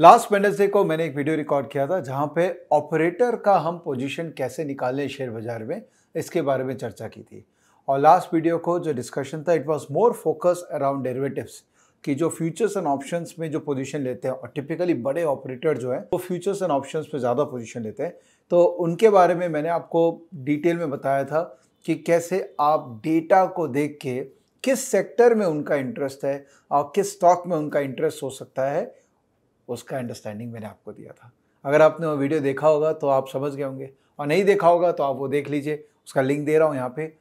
Last Wednesday को मैंने एक वीडियो रिकॉर्ड किया था जहां पे ऑपरेटर का हम पोजीशन कैसे निकालें शेयर बाजार में इसके बारे में चर्चा की थी और लास्ट वीडियो को जो डिस्कशन था it was more focus around derivatives कि जो फ्यूचर्स एंड ऑप्शंस में जो पोजीशन लेते हैं और टिपिकली बड़े ऑपरेटर जो हैं वो फ्यूचर्स एंड ऑप्शंस पर ज़्यादा पोजीशन लेते हैं तो उनके बारे में मैंने आपको डिटेल में बताया था कि कैसे आप डेटा को देख के किस सेक्टर में उनका इंटरेस्ट है और किस स्टॉक में उनका इंटरेस्ट हो सकता है उसका अंडरस्टैंडिंग मैंने आपको दिया था अगर आपने वो वीडियो देखा होगा तो आप समझ गए होंगे और नहीं देखा होगा तो आप वो देख लीजिए उसका लिंक दे रहा हूँ यहाँ पे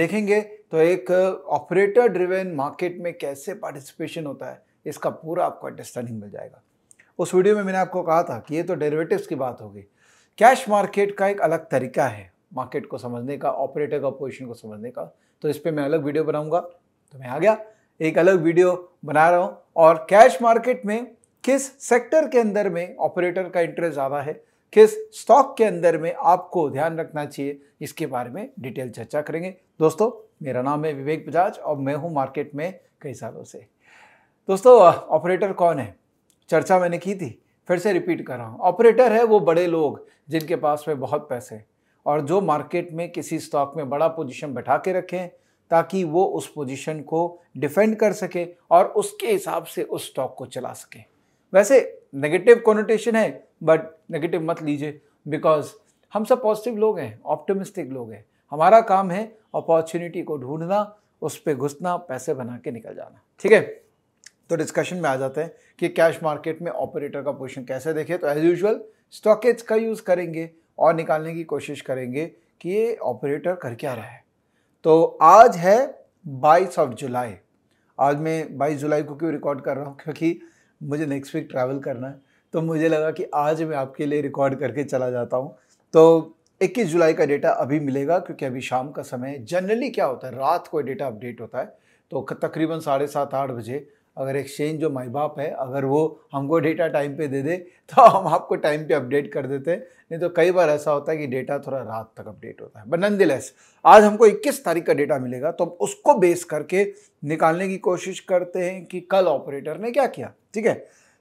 देखेंगे तो एक ऑपरेटर ड्रिवेन मार्केट में कैसे पार्टिसिपेशन होता है इसका पूरा आपको अंडरस्टैंडिंग मिल जाएगा उस वीडियो में मैंने आपको कहा था कि ये तो डेरिवेटिव्स की बात होगी कैश मार्केट का एक अलग तरीका है मार्केट को समझने का ऑपरेटर का पोजिशन को समझने का तो इस पर मैं अलग वीडियो बनाऊंगा तो मैं आ गया एक अलग वीडियो बना रहा हूँ और कैश मार्केट में किस सेक्टर के अंदर में ऑपरेटर का इंटरेस्ट ज़्यादा है किस स्टॉक के अंदर में आपको ध्यान रखना चाहिए इसके बारे में डिटेल चर्चा करेंगे दोस्तों मेरा नाम है विवेक बजाज और मैं हूँ मार्केट में कई सालों से दोस्तों ऑपरेटर कौन है चर्चा मैंने की थी फिर से रिपीट कर रहा हूँ ऑपरेटर है वो बड़े लोग जिनके पास में बहुत पैसे हैं और जो मार्केट में किसी स्टॉक में बड़ा पोजीशन बैठा के रखें ताकि वो उस पोजीशन को डिफेंड कर सके और उसके हिसाब से उस स्टॉक को चला सकें वैसे नेगेटिव कोनोटेशन है बट नेगेटिव मत लीजिए बिकॉज हम सब पॉजिटिव लोग हैं ऑप्टिमिस्टिक लोग हैं हमारा काम है अपॉर्चुनिटी को ढूंढना उस पर घुसना पैसे बना के निकल जाना ठीक है तो डिस्कशन में आ जाते हैं कि कैश मार्केट में ऑपरेटर का पोजिशन कैसे देखें तो एज यूजल स्टॉकेज का यूज़ करेंगे और निकालने की कोशिश करेंगे कि ये ऑपरेटर कर क्या रहा है तो आज है बाईस ऑफ जुलाई आज मैं बाईस जुलाई को क्यों रिकॉर्ड कर रहा हूँ क्योंकि मुझे नेक्स्ट वीक ट्रैवल करना है तो मुझे लगा कि आज मैं आपके लिए रिकॉर्ड करके चला जाता हूँ तो 21 जुलाई का डेटा अभी मिलेगा क्योंकि अभी शाम का समय है जनरली क्या होता है रात को डेटा अपडेट होता है तो तकरीबन साढ़े सात आठ बजे अगर एक्सचेंज जो माई बाप है अगर वो हमको डेटा टाइम पे दे दे तो हम आपको टाइम पे अपडेट कर देते हैं नहीं तो कई बार ऐसा होता है कि डेटा थोड़ा रात तक अपडेट होता है बट नंदिलेस आज हमको 21 तारीख का डेटा मिलेगा तो हम उसको बेस करके निकालने की कोशिश करते हैं कि कल ऑपरेटर ने क्या किया ठीक है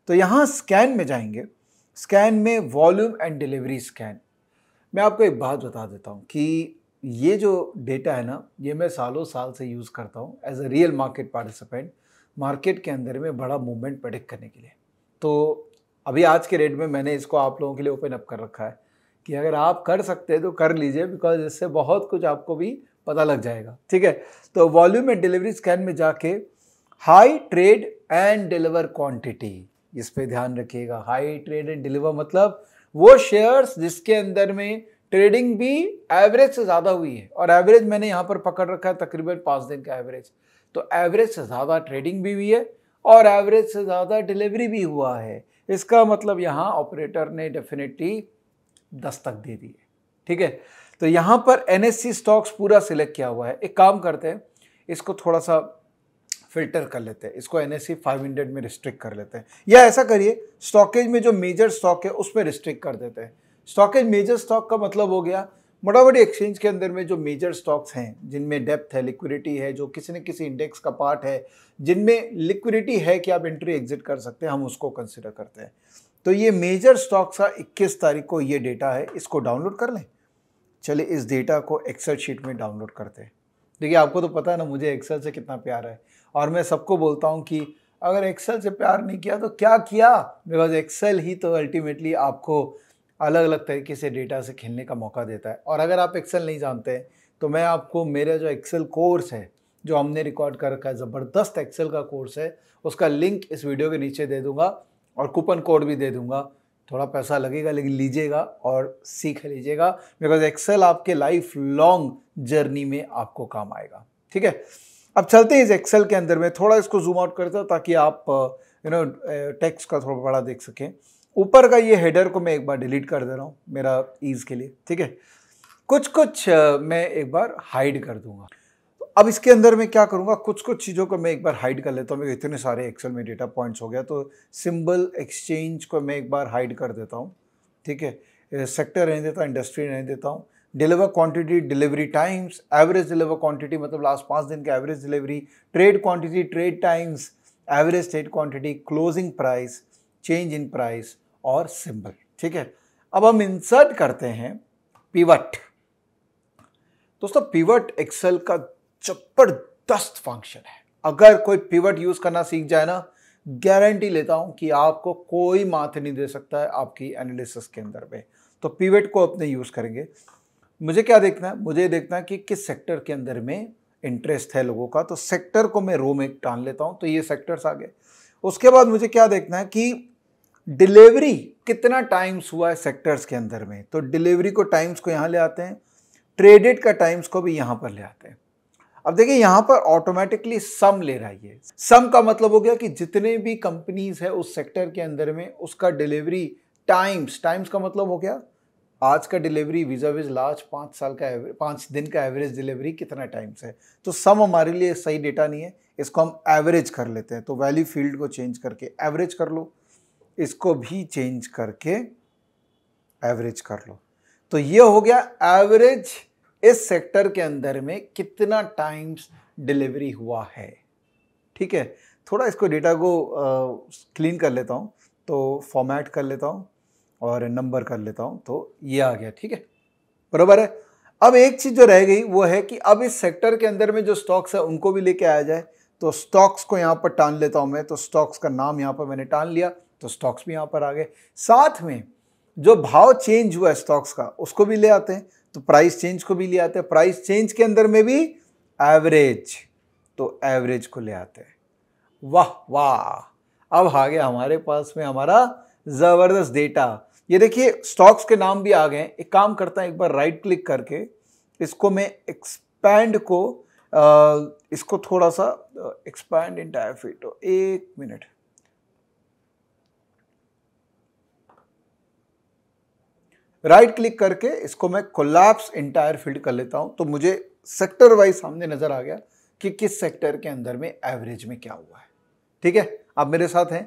तो यहाँ स्कैन में जाएंगे स्कैन में वॉल्यूम एंड डिलीवरी स्कैन मैं आपको एक बात बता देता हूँ कि ये जो डेटा है ना ये मैं सालों साल से यूज़ करता हूँ as a real market participant market के अंदर में बड़ा मूवमेंट प्रडिक्ट करने के लिए तो अभी आज के रेट में मैंने इसको आप लोगों के लिए ओपन अप कर रखा है कि अगर आप कर सकते हैं तो कर लीजिए बिकॉज इससे बहुत कुछ आपको भी पता लग जाएगा ठीक है तो वॉल्यूम एंड डिलीवरी स्कैन में जाके high trade and deliver quantity इस पे ध्यान रखिएगा हाई ट्रेड एंड डिलीवर मतलब वो शेयर्स जिसके अंदर में ट्रेडिंग भी एवरेज से ज़्यादा हुई है और एवरेज मैंने यहाँ पर पकड़ रखा है तकरीबन पाँच दिन का एवरेज तो एवरेज से ज़्यादा ट्रेडिंग भी हुई है और एवरेज से ज़्यादा डिलीवरी भी हुआ है इसका मतलब यहाँ ऑपरेटर ने डेफिनेटली दस्तक दे दी है ठीक है तो यहाँ पर एन स्टॉक्स e पूरा सिलेक्ट किया हुआ है एक काम करते हैं इसको थोड़ा सा फिल्टर कर लेते हैं इसको एन एस में रिस्ट्रिक्ट कर लेते हैं या ऐसा करिए स्टॉकेज में जो मेजर स्टॉक है उसमें रिस्ट्रिक्ट कर देते हैं स्टॉकेज मेजर स्टॉक का मतलब हो गया मोटी एक्सचेंज के अंदर में जो मेजर स्टॉक्स हैं जिनमें डेप्थ है लिक्विडिटी है जो किसी न किसी इंडेक्स का पार्ट है जिनमें लिक्विडिटी है कि आप एंट्री एग्जिट कर सकते हैं हम उसको कंसिडर करते हैं तो ये मेजर स्टॉक्स का 21 तारीख को ये डेटा है इसको डाउनलोड कर लें चलिए इस डेटा को एक्सेल शीट में डाउनलोड करते हैं देखिए आपको तो पता है ना मुझे एक्सेल से कितना प्यार है और मैं सबको बोलता हूँ कि अगर एक्सेल से प्यार नहीं किया तो क्या किया बिकॉज एक्सेल ही तो अल्टीमेटली आपको अलग अलग तरीके से डेटा से खेलने का मौका देता है और अगर आप एक्सेल नहीं जानते तो मैं आपको मेरा जो एक्सेल कोर्स है जो हमने रिकॉर्ड कर रखा है ज़बरदस्त एक्सेल का कोर्स है उसका लिंक इस वीडियो के नीचे दे दूँगा और कूपन कोड भी दे दूँगा थोड़ा पैसा लगेगा लेकिन लीजिएगा और सीख लीजिएगा बिकॉज एक्सेल आपके लाइफ लॉन्ग जर्नी में आपको काम आएगा ठीक है अब चलते हैं इस एक्सेल के अंदर में थोड़ा इसको जूम आउट करता ताकि आप यू नो टेक्स का थोड़ा बड़ा देख सकें ऊपर का ये हेडर को मैं एक बार डिलीट कर दे रहा हूँ मेरा ईज़ के लिए ठीक है कुछ कुछ uh, मैं एक बार हाइड कर दूंगा अब इसके अंदर मैं क्या करूँगा कुछ कुछ चीज़ों को मैं एक बार हाइड कर लेता हूँ इतने सारे एक्सेल में डेटा पॉइंट्स हो गया तो सिंबल एक्सचेंज को मैं एक बार हाइड कर देता हूँ ठीक है सेक्टर रहने देता हूँ इंडस्ट्री रहने देता हूँ deliver quantity delivery times average deliver quantity मतलब लास्ट पाँच दिन का average delivery trade quantity trade times average trade quantity closing price change in price और सिंबल ठीक है अब हम इंसर्ट करते हैं पिवट दोस्तों पिवट एक्सेल का जबरदस्त फंक्शन है अगर कोई पिवट यूज करना सीख जाए ना गारंटी लेता हूं कि आपको कोई मात नहीं दे सकता है आपकी एनालिसिस के अंदर में तो पिवट को अपने यूज करेंगे मुझे क्या देखना है मुझे देखना है कि किस सेक्टर के अंदर में इंटरेस्ट है लोगों का तो सेक्टर को मैं रो में टान लेता हूं तो ये सेक्टर्स आ गए उसके बाद मुझे क्या देखना है कि डिलीवरी कितना टाइम्स हुआ है सेक्टर्स के अंदर में तो डिलीवरी को टाइम्स को यहां ले आते हैं ट्रेडेड का टाइम्स को भी यहां पर ले आते हैं अब देखिए यहां पर ऑटोमेटिकली सम ले रहा है ये सम का मतलब हो गया कि जितने भी कंपनीज है उस सेक्टर के अंदर में उसका डिलीवरी टाइम्स टाइम्स का मतलब हो गया आज का डिलीवरी वीजा विज लास्ट पाँच साल का पाँच दिन का एवरेज डिलीवरी कितना टाइम्स है तो सम हमारे लिए सही डेटा नहीं है इसको हम एवरेज कर लेते हैं तो वैल्यू फील्ड को चेंज करके एवरेज कर लो इसको भी चेंज करके एवरेज कर लो तो ये हो गया एवरेज इस सेक्टर के अंदर में कितना टाइम्स डिलीवरी हुआ है ठीक है थोड़ा इसको डेटा को क्लीन कर लेता हूँ तो फॉर्मेट कर लेता हूँ और नंबर कर लेता हूँ तो ये आ गया ठीक है बराबर है अब एक चीज़ जो रह गई वो है कि अब इस सेक्टर के अंदर में जो स्टॉक्स है उनको भी लेके आया जाए तो स्टॉक्स को यहाँ पर टान लेता हूँ मैं तो स्टॉक्स का नाम यहाँ पर मैंने टान लिया तो स्टॉक्स भी यहाँ पर आ गए साथ में जो भाव चेंज हुआ है स्टॉक्स का उसको भी ले आते हैं तो प्राइस चेंज को भी ले आते हैं प्राइस चेंज के अंदर में भी एवरेज तो एवरेज को ले आते हैं वाह वाह अब आ गया हमारे पास में हमारा ज़बरदस्त डेटा ये देखिए स्टॉक्स के नाम भी आ गए हैं एक काम करता है एक बार राइट क्लिक करके इसको मैं एक्सपैंड को आ, इसको थोड़ा सा एक्सपैंड इन डायफिट एक मिनट राइट क्लिक करके इसको मैं कोलैप्स इंटायर फील्ड कर लेता हूं तो मुझे सेक्टर वाइज सामने नज़र आ गया कि किस सेक्टर के अंदर में एवरेज में क्या हुआ है ठीक है आप मेरे साथ हैं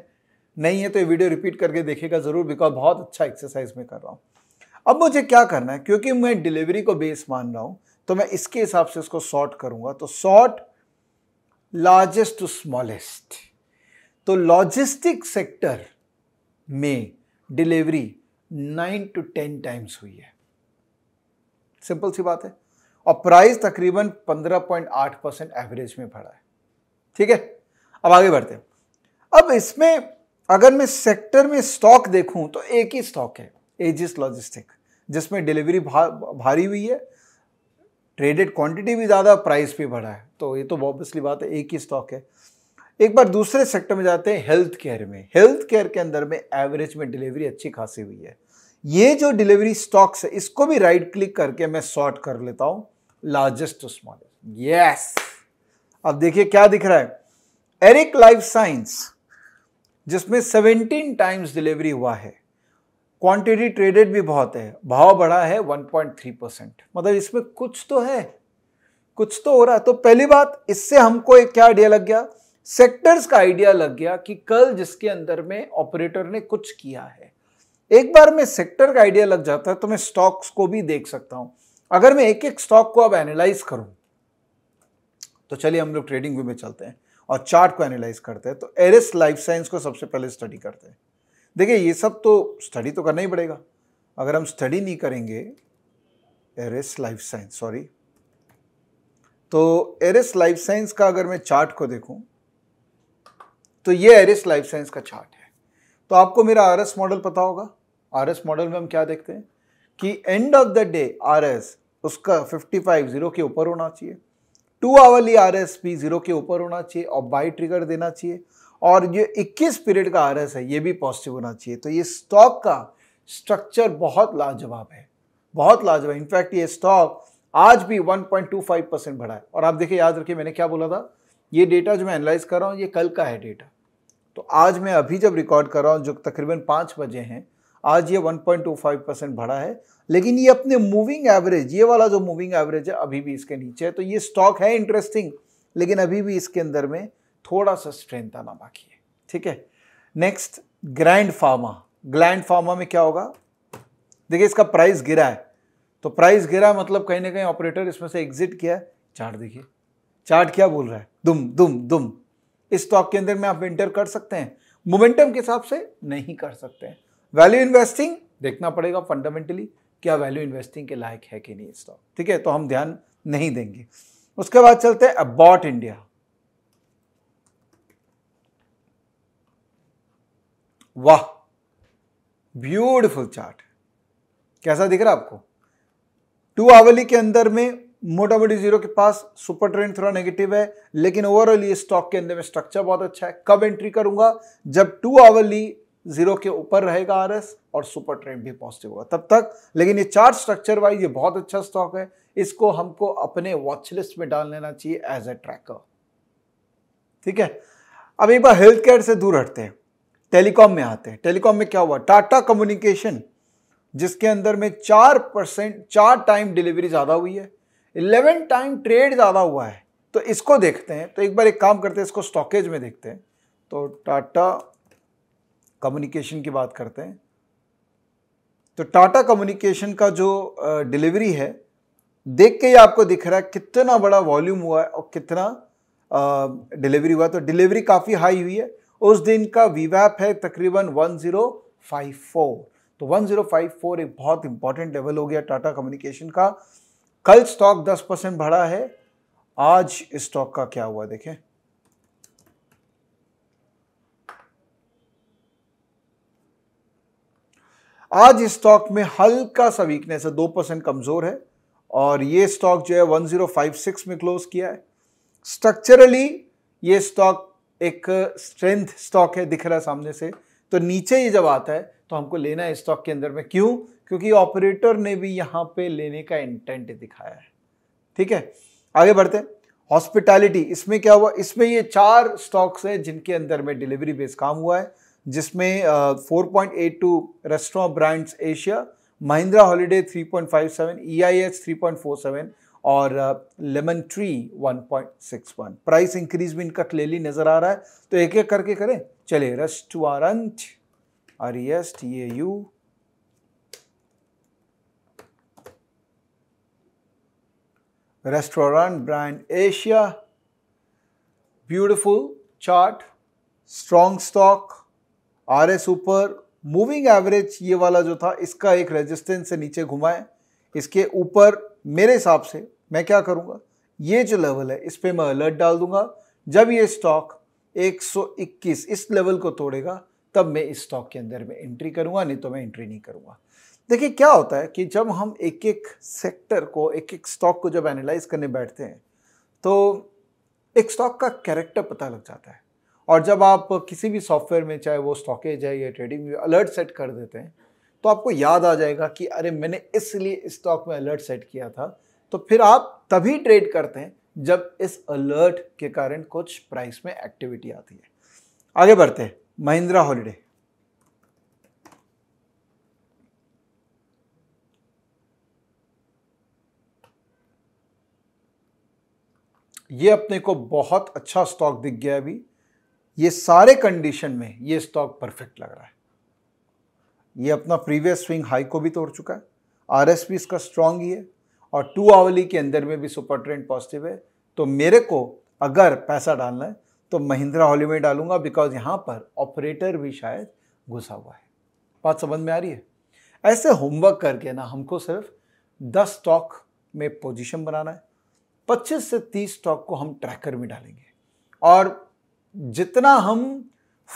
नहीं है तो ये वीडियो रिपीट करके देखेगा ज़रूर बिकॉज बहुत अच्छा एक्सरसाइज में कर रहा हूँ अब मुझे क्या करना है क्योंकि मैं डिलीवरी को बेस मान रहा हूँ तो मैं इसके हिसाब से इसको सॉर्ट करूंगा तो सॉर्ट लार्जेस्ट टू स्मॉलेस्ट तो लॉजिस्टिक सेक्टर में delivery nine to ten times हुई है सिंपल सी बात है और प्राइस तकरीबन पंद्रह पॉइंट आठ परसेंट एवरेज में पड़ा है ठीक है अब आगे बढ़ते हैं अब इसमें अगर मैं सेक्टर में स्टॉक देखूं तो एक ही स्टॉक है एजिस लॉजिस्टिक जिसमें डिलीवरी भा, भारी हुई है ट्रेडेड क्वांटिटी भी ज़्यादा प्राइस भी बढ़ा है तो ये तो ऑब्वियसली बात है एक ही स्टॉक है एक बार दूसरे सेक्टर में जाते हैं हेल्थ केयर में हेल्थ केयर के अंदर में एवरेज में डिलीवरी अच्छी खासी हुई है ये जो डिलीवरी स्टॉक्स है इसको भी राइट क्लिक करके मैं सॉर्ट कर लेता हूं लार्जेस्ट टू स्मॉलेस्ट यस अब देखिए क्या दिख रहा है एरिक लाइफ साइंस जिसमें 17 टाइम्स डिलीवरी हुआ है क्वांटिटी ट्रेडेड भी बहुत है भाव बढ़ा है 1.3 परसेंट मतलब इसमें कुछ तो है कुछ तो हो रहा है तो पहली बात इससे हमको एक क्या आइडिया लग गया सेक्टर्स का आइडिया लग गया कि कल जिसके अंदर में ऑपरेटर ने कुछ किया है एक बार में सेक्टर का आइडिया लग जाता है तो मैं स्टॉक्स को भी देख सकता हूं अगर मैं एक एक स्टॉक को अब एनालाइज करूं तो चलिए हम लोग ट्रेडिंग व्यू में चलते हैं और चार्ट को एनालाइज करते हैं तो एरिस लाइफ साइंस को सबसे पहले स्टडी करते हैं देखिए ये सब तो स्टडी तो करना ही पड़ेगा अगर हम स्टडी नहीं करेंगे एरिस लाइफ साइंस सॉरी तो एरिस लाइफ साइंस का अगर मैं चार्ट को देखूं तो ये एरिस लाइफ साइंस का चार्ट है तो आपको मेरा आर एस मॉडल पता होगा आर एस मॉडल में हम क्या देखते हैं कि end of the day R उसका फाइव जीरो के ऊपर होना चाहिए टू आवरली आर एस भी जीरो के ऊपर होना चाहिए और बाई ट्रिगर देना चाहिए और ये 21 पीरियड का आर एस है ये भी पॉजिटिव होना चाहिए तो ये स्टॉक का स्ट्रक्चर बहुत लाजवाब है बहुत लाजवाब इनफैक्ट ये स्टॉक आज भी 1.25 परसेंट बढ़ा है और आप देखिए याद रखिए मैंने क्या बोला था ये डेटा जो मैं एनालाइज कर रहा हूँ ये कल का है डेटा तो आज मैं अभी जब रिकॉर्ड कर रहा हूँ जो तकरीबन पाँच बजे हैं आज ये 1.25 परसेंट बढ़ा है लेकिन ये अपने मूविंग एवरेज ये वाला जो मूविंग एवरेज है अभी भी इसके नीचे है तो ये स्टॉक है इंटरेस्टिंग लेकिन अभी भी इसके अंदर में थोड़ा सा स्ट्रेंथ आना बाकी है ठीक है next grand pharma Gland pharma में क्या होगा देखिए इसका प्राइस गिरा है तो प्राइस गिरा मतलब कहीं ना कहीं ऑपरेटर इसमें से एग्जिट किया है चार्ट देखिए चार्ट क्या बोल रहा है दुम दुम दुम इस स्टॉक के अंदर में आप एंटर कर सकते हैं मोमेंटम के हिसाब से नहीं कर सकते हैं वैल्यू इन्वेस्टिंग देखना पड़ेगा फंडामेंटली क्या वैल्यू इन्वेस्टिंग के लायक है कि नहीं स्टॉक ठीक है तो हम ध्यान नहीं देंगे उसके बाद चलते हैं अबॉट इंडिया वाह ब्यूटिफुल चार्ट कैसा दिख रहा है आपको टू आवली के अंदर में मोटा मोटी जीरो के पास सुपर ट्रेंड थोड़ा नेगेटिव है लेकिन ओवरऑल ये स्टॉक के अंदर में स्ट्रक्चर बहुत अच्छा है कब एंट्री करूंगा जब टू आवरली जीरो के ऊपर रहेगा एस और सुपर ट्रेंड भी पॉजिटिव होगा तब तक लेकिन ये चार्ट स्ट्रक्चर वाइज ये बहुत अच्छा स्टॉक है इसको हमको अपने वॉचलिस्ट में डाल लेना चाहिए एज ए ट्रैकर ठीक है अब एक बार हेल्थ केयर से दूर हटते हैं टेलीकॉम में आते हैं टेलीकॉम में क्या हुआ टाटा कम्युनिकेशन जिसके अंदर में चार परसेंट चार टाइम डिलीवरी ज़्यादा हुई है इलेवन टाइम ट्रेड ज़्यादा हुआ है तो इसको देखते हैं तो एक बार एक काम करते हैं इसको स्टॉकेज में देखते हैं तो टाटा कम्युनिकेशन की बात करते हैं तो टाटा कम्युनिकेशन का जो डिलीवरी है देख के ही आपको दिख रहा है कितना बड़ा वॉल्यूम हुआ है और कितना डिलीवरी हुआ तो डिलीवरी काफ़ी हाई हुई है उस दिन का वीवैप है तकरीबन 1054 तो 1054 एक बहुत इंपॉर्टेंट लेवल हो गया टाटा कम्युनिकेशन का कल स्टॉक 10 परसेंट बढ़ा है आज स्टॉक का क्या हुआ देखें आज स्टॉक में हल्का सा वीकनेस है दो परसेंट कमजोर है और ये स्टॉक जो है 1056 में क्लोज किया है स्ट्रक्चरली ये स्टॉक एक स्ट्रेंथ स्टॉक है दिख रहा है सामने से तो नीचे ये जब आता है तो हमको लेना है स्टॉक के अंदर में क्यों क्योंकि ऑपरेटर ने भी यहां पे लेने का इंटेंट दिखाया है ठीक है आगे बढ़ते हैं हॉस्पिटैलिटी इसमें क्या हुआ इसमें ये चार स्टॉक्स हैं जिनके अंदर में डिलीवरी बेस काम हुआ है जिसमें four point eight two restaurant brands Asia Mahindra holiday point four seven और lemon tree one point six one price increase भी इनका क्लियरली नजर आ रहा है तो एक एक करके करें चले restaurant R E S T A U restaurant brand Asia. Beautiful chart, strong stock, R S ऊपर मूविंग एवरेज ये वाला जो था इसका एक रेजिस्टेंस से नीचे घुमाए इसके ऊपर मेरे हिसाब से मैं क्या करूंगा ये जो लेवल है इस पर मैं अलर्ट डाल दूंगा जब ये स्टॉक 121 इस लेवल को तोड़ेगा तब मैं इस स्टॉक के अंदर में एंट्री करूँगा नहीं तो मैं एंट्री नहीं करूँगा देखिए क्या होता है कि जब हम एक एक सेक्टर को एक एक स्टॉक को जब एनालाइज करने बैठते हैं तो एक स्टॉक का कैरेक्टर पता लग जाता है और जब आप किसी भी सॉफ्टवेयर में चाहे वो स्टॉकेज है या ट्रेडिंग में अलर्ट सेट कर देते हैं तो आपको याद आ जाएगा कि अरे मैंने इसलिए इस स्टॉक में अलर्ट सेट किया था तो फिर आप तभी ट्रेड करते हैं जब इस अलर्ट के कारण कुछ प्राइस में एक्टिविटी आती है आगे बढ़ते हैं महिंद्रा हॉलीडे ये अपने को बहुत अच्छा स्टॉक दिख गया अभी ये सारे कंडीशन में ये स्टॉक परफेक्ट लग रहा है ये अपना प्रीवियस स्विंग हाई को भी तोड़ चुका है आर एस पी इसका स्ट्रांग ही है और टू आवली के अंदर में भी सुपर ट्रेंड पॉजिटिव है तो मेरे को अगर पैसा डालना है तो महिंद्रा हॉली में डालूंगा बिकॉज यहाँ पर ऑपरेटर भी शायद घुसा हुआ है बात समझ में आ रही है ऐसे होमवर्क करके ना हमको सिर्फ दस स्टॉक में पोजीशन बनाना है पच्चीस से तीस स्टॉक को हम ट्रैकर में डालेंगे और जितना हम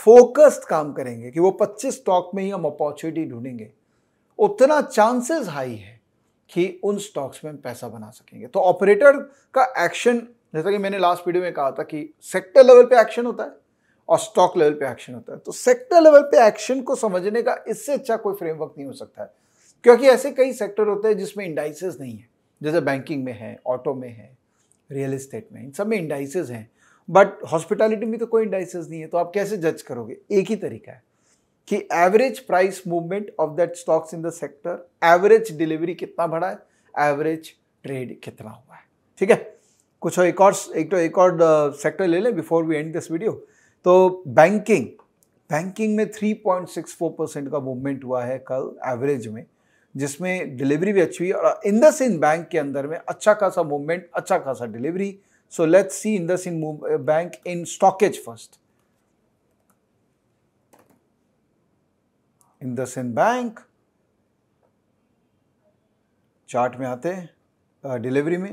फोकस्ड काम करेंगे कि वो पच्चीस स्टॉक में ही हम अपॉर्चुनिटी ढूंढेंगे उतना चांसेस हाई है कि उन स्टॉक्स में हम पैसा बना सकेंगे तो ऑपरेटर का एक्शन जैसा कि मैंने लास्ट वीडियो में कहा था कि सेक्टर लेवल पे एक्शन होता है और स्टॉक लेवल पे एक्शन होता है तो सेक्टर लेवल पे एक्शन को समझने का इससे अच्छा कोई फ्रेमवर्क नहीं हो सकता है क्योंकि ऐसे कई सेक्टर होते हैं जिसमें इंडाइसेस नहीं है जैसे बैंकिंग में है ऑटो में है रियल इस्टेट में इन सब में इंडाइसेज हैं बट हॉस्पिटैलिटी में तो कोई इंडाइसेज नहीं है तो आप कैसे जज करोगे एक ही तरीका है कि average price movement of that stocks in the sector average delivery कितना बढ़ा है एवरेज ट्रेड कितना हुआ है ठीक है कुछ एक और एक तो एक और सेक्टर ले लें before we end this video तो बैंकिंग बैंकिंग में 3.64 परसेंट का मूवमेंट हुआ है कल एवरेज में जिसमें डिलीवरी भी अच्छी हुई और द इन बैंक के अंदर में अच्छा खासा मूवमेंट अच्छा खासा delivery so let's see the in bank in StockEdge first the in bank chart में आते हैं डिलीवरी में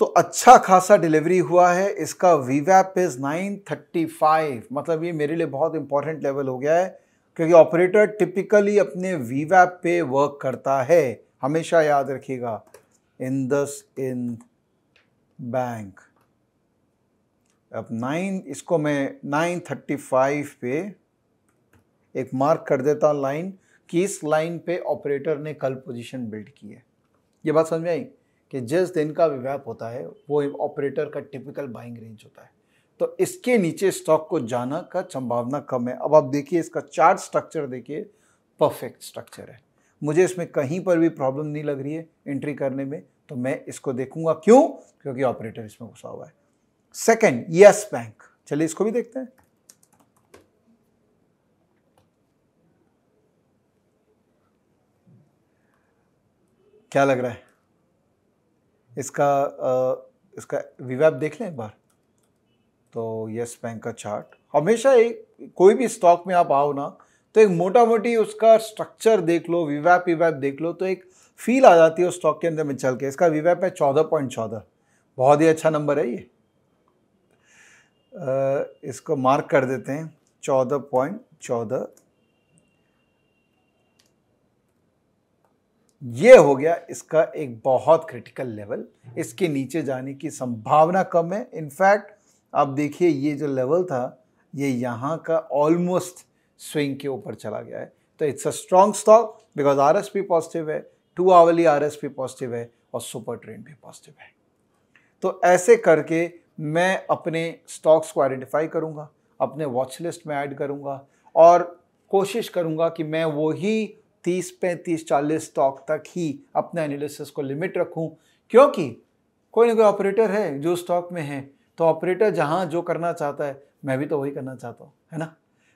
तो अच्छा खासा डिलीवरी हुआ है इसका वी वैप इज़ नाइन थर्टी फाइव मतलब ये मेरे लिए बहुत इंपॉर्टेंट लेवल हो गया है क्योंकि ऑपरेटर टिपिकली अपने वी वैप पे वर्क करता है हमेशा याद रखिएगा इन दस इन बैंक अब नाइन इसको मैं नाइन थर्टी फाइव पे एक मार्क कर देता हूँ लाइन कि इस लाइन पे ऑपरेटर ने कल पोजीशन बिल्ड की है ये बात समझ में आई कि जिस दिन का विवैप होता है वो ऑपरेटर का टिपिकल बाइंग रेंज होता है तो इसके नीचे स्टॉक को जाना का संभावना कम है अब आप देखिए इसका चार्ट स्ट्रक्चर देखिए परफेक्ट स्ट्रक्चर है मुझे इसमें कहीं पर भी प्रॉब्लम नहीं लग रही है एंट्री करने में तो मैं इसको देखूंगा क्यों क्योंकि ऑपरेटर इसमें घुसा हुआ है सेकेंड यस बैंक चलिए इसको भी देखते हैं क्या लग रहा है इसका इसका विवैप देख लें एक बार तो यस बैंक का चार्ट हमेशा एक कोई भी स्टॉक में आप आओ ना तो एक मोटा मोटी उसका स्ट्रक्चर देख लो विवैप विवैप देख लो तो एक फील आ जाती है उस स्टॉक के अंदर में चल के इसका विवैप है चौदह पॉइंट चौदह बहुत ही अच्छा नंबर है ये आ, इसको मार्क कर देते हैं चौदह पॉइंट चौदह ये हो गया इसका एक बहुत क्रिटिकल लेवल इसके नीचे जाने की संभावना कम है इनफैक्ट आप देखिए ये जो लेवल था ये यहाँ का ऑलमोस्ट स्विंग के ऊपर चला गया है तो it's a strong stock because R S P positive है two hourly R S P positive है और सुपर ट्रेंड भी पॉजिटिव है तो ऐसे करके मैं अपने स्टॉक्स को आइडेंटिफाई करूँगा अपने वॉच लिस्ट में ऐड करूँगा और कोशिश करूँगा कि मैं वही तीस पैंतीस चालीस स्टॉक तक ही अपना एनालिसिस को लिमिट रखूं क्योंकि कोई ना कोई ऑपरेटर है जो स्टॉक में है तो ऑपरेटर जहां जो करना चाहता है मैं भी तो वही करना चाहता हूं है ना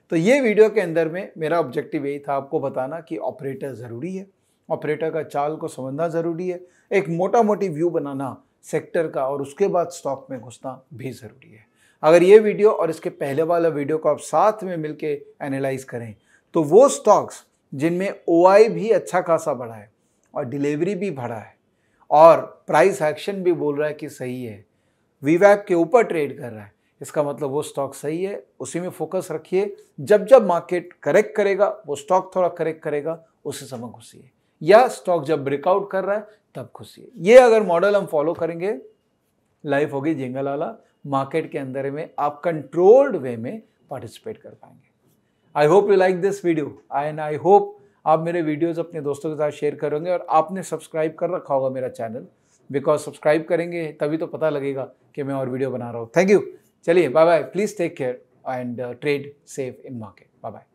तो ये वीडियो के अंदर में मेरा ऑब्जेक्टिव यही था आपको बताना कि ऑपरेटर ज़रूरी है ऑपरेटर का चाल को समझना ज़रूरी है एक मोटा मोटी व्यू बनाना सेक्टर का और उसके बाद स्टॉक में घुसना भी ज़रूरी है अगर ये वीडियो और इसके पहले वाला वीडियो को आप साथ में मिलके एनालाइज करें तो वो स्टॉक्स जिनमें ओ भी अच्छा खासा बढ़ा है और डिलीवरी भी बढ़ा है और प्राइस एक्शन भी बोल रहा है कि सही है वीवैप के ऊपर ट्रेड कर रहा है इसका मतलब वो स्टॉक सही है उसी में फोकस रखिए जब जब मार्केट करेक्ट करेगा वो स्टॉक थोड़ा करेक्ट करेगा उसी समय घुसिए या स्टॉक जब ब्रेकआउट कर रहा है तब है ये अगर मॉडल हम फॉलो करेंगे लाइफ होगी जिंगलाला मार्केट के अंदर में आप कंट्रोल्ड वे में पार्टिसिपेट कर पाएंगे I hope you like this video and I hope आप मेरे वीडियोस अपने दोस्तों के साथ शेयर करोगे और आपने सब्सक्राइब कर रखा होगा मेरा चैनल बिकॉज सब्सक्राइब करेंगे तभी तो पता लगेगा कि मैं और वीडियो बना रहा हूँ थैंक यू चलिए bye bye please take care and trade safe in market bye bye